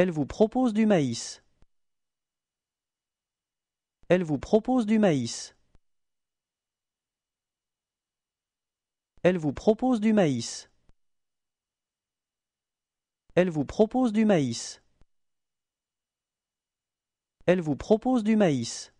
Elle vous propose du maïs. Elle vous propose du maïs. Elle vous propose du maïs. Elle vous propose du maïs. Elle vous propose du maïs.